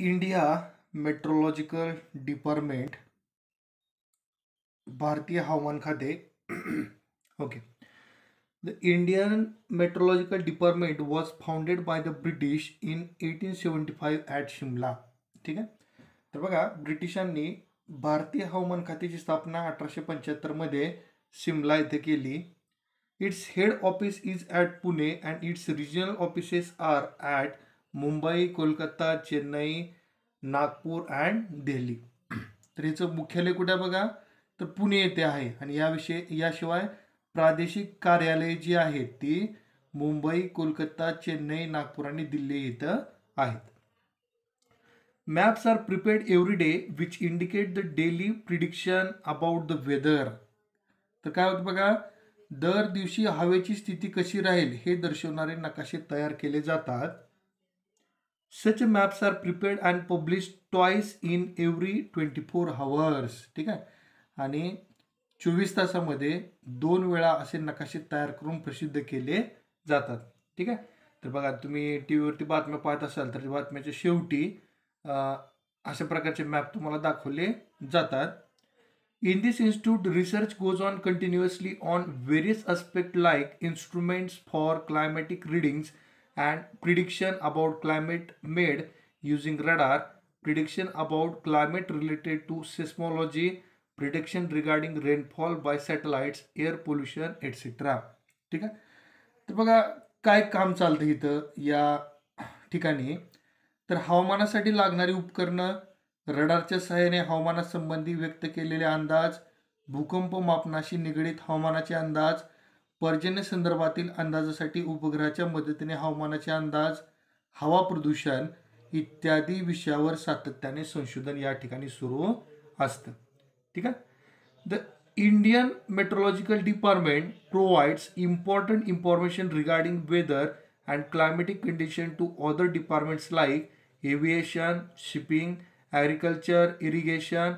India meteorological department भारतीय हवामान खाते okay the Indian meteorological department was founded by the British in eighteen seventy five at Shimla ठीक आहे तर बघा ब्रिटिशांनी भारतीय हवामान खात्याची स्थापना अठराशे पंच्याहत्तरमध्ये शिमला येथे केली its head office is at Pune and its regional offices are at Mumbai Kolkata Chennai Nagpur and Delhi तर हिचं मुख्यालय कुठे बघा तर पुणे येथे आहे आणि याविषयी याशिवाय प्रादेशिक कार्यालय जी आहेत ती मुंबई कोलकाता चेन्नई नागपूर आणि दिल्ली इथं आहेत maps are prepared every day which indicate the daily prediction about the weather तर काय होतं बघा दर दिवशी हवेची स्थिती कशी राहील हे दर्शवणारे नकाशे तयार केले जातात such maps are prepared and publish twice in every twenty four hours ठीक आहे आणि चोवीस तासामध्ये दोन वेळा असे नकाशे तयार करून प्रसिद्ध केले जातात ठीक आहे तर बघा तुम्ही टी व्हीवरती बातम्या पाहत असाल तर बातम्याच्या शेवटी अशा प्रकारचे मॅप तुम्हाला दाखवले जातात in this institute research goes on continuously on various aspect like instruments for climatic readings and prediction about climate made using radar, prediction about climate related to seismology, prediction regarding rainfall by satellites, air pollution, etc. ठीक आहे तर बघा काय काम चालतं इथं या ठिकाणी तर हवामानासाठी लागणारी उपकरणं रडारच्या सहाय्याने हवामानासंबंधी व्यक्त केलेले अंदाज भूकंप मापनाशी निगडीत हवामानाचे अंदाज पर्जन्य संदर्भातील अंदाजासाठी उपग्रहाच्या मदतीने हवामानाचे अंदाज हवा प्रदूषण इत्यादी विषयावर सातत्याने संशोधन या ठिकाणी सुरू असतं ठीक आहे the Indian meteorological department provides important information regarding weather and climatic condition to other departments like aviation shipping agriculture irrigation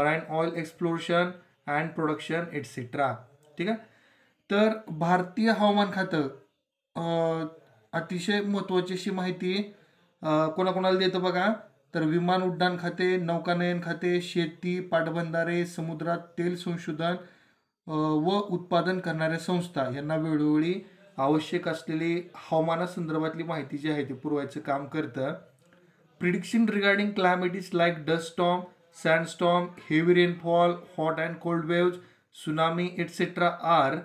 marine oil exploration and production etcetera ठीक आहे तर भारतीय हवामान खातं अतिशय महत्त्वाची अशी माहिती कोणाकोणाला देतं बघा तर विमान उड्डाण खाते नौकानयन खाते शेती पाटबंधारे समुद्रात तेल संशोधन व उत्पादन करणाऱ्या संस्था यांना वेळोवेळी आवश्यक असलेली हवामानासंदर्भातली माहिती जी आहे ती पुरवायचं काम करतं prediction regarding climate is like sand storm heavy rainfall hot and cold waves tsunami etcetera are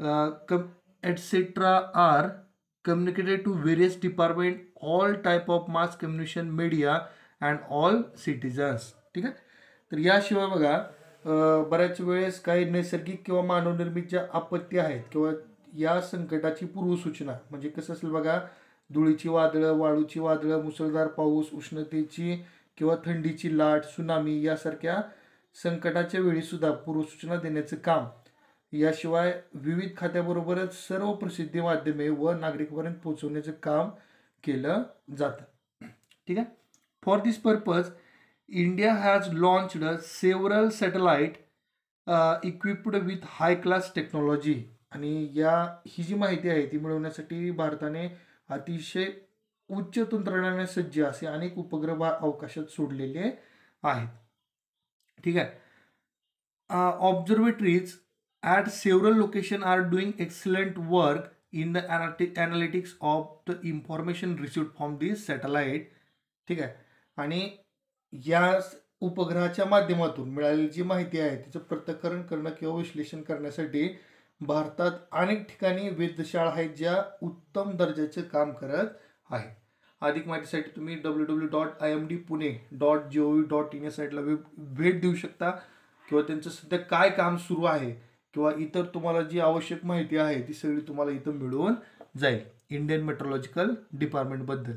come etcetera are communicated to various department all type of mass communication media and all citizens ठीक आहे तर याशिवाय बघा uh, बऱ्याच वेळेस काही नैसर्गिक किंवा मानवनिर्मित ज्या आपत्ती आहेत किंवा या संकटाची पूर्वसूचना म्हणजे कसं असेल बघा धुळीची वादळं वाळूची वादळं मुसळधार पाऊस उष्णतेची किंवा थंडीची लाट सुनामी यासारख्या संकटाच्या वेळीसुद्धा पूर्वसूचना देण्याचं काम याशिवाय विविध खात्याबरोबरच सर्व प्रसिद्धी माध्यमे व नागरिकांपर्यंत पोहोचवण्याचं काम केलं जातं ठीक आहे for this purpose India has launched several satellite equipped with high class technology आणि या ही जी माहिती आहे ती मिळवण्यासाठी भारताने अतिशय उच्च तंत्रज्ञानाने सज्ज असे अनेक उपग्रह अवकाशात सोडलेले आहेत ठीक आहे observatories uh, at several location are doing excellent work in the analytics of the information received from this satellite ठीक आहे आणि या उपग्रहाच्या माध्यमातून मिळालेली जी माहिती आहे तिचं प्रत्यकरण करणं किंवा विश्लेषण करण्यासाठी भारतात अनेक ठिकाणी वेधशाळा आहेत ज्या उत्तम दर्जाचे काम करत आहे अधिक माहितीसाठी तुम्ही W W dot I M D Pune dot G O V dot in या साईटला भेट देऊ शकता किंवा त्यांचं सध्या काय काम सुरू आहे किंवा इतर तुम्हाला जी आवश्यक माहिती आहे ती सगळी तुम्हाला इथं मिळून जाईल इंडियन मेट्रोलॉजिकल डिपार्टमेंटबद्दल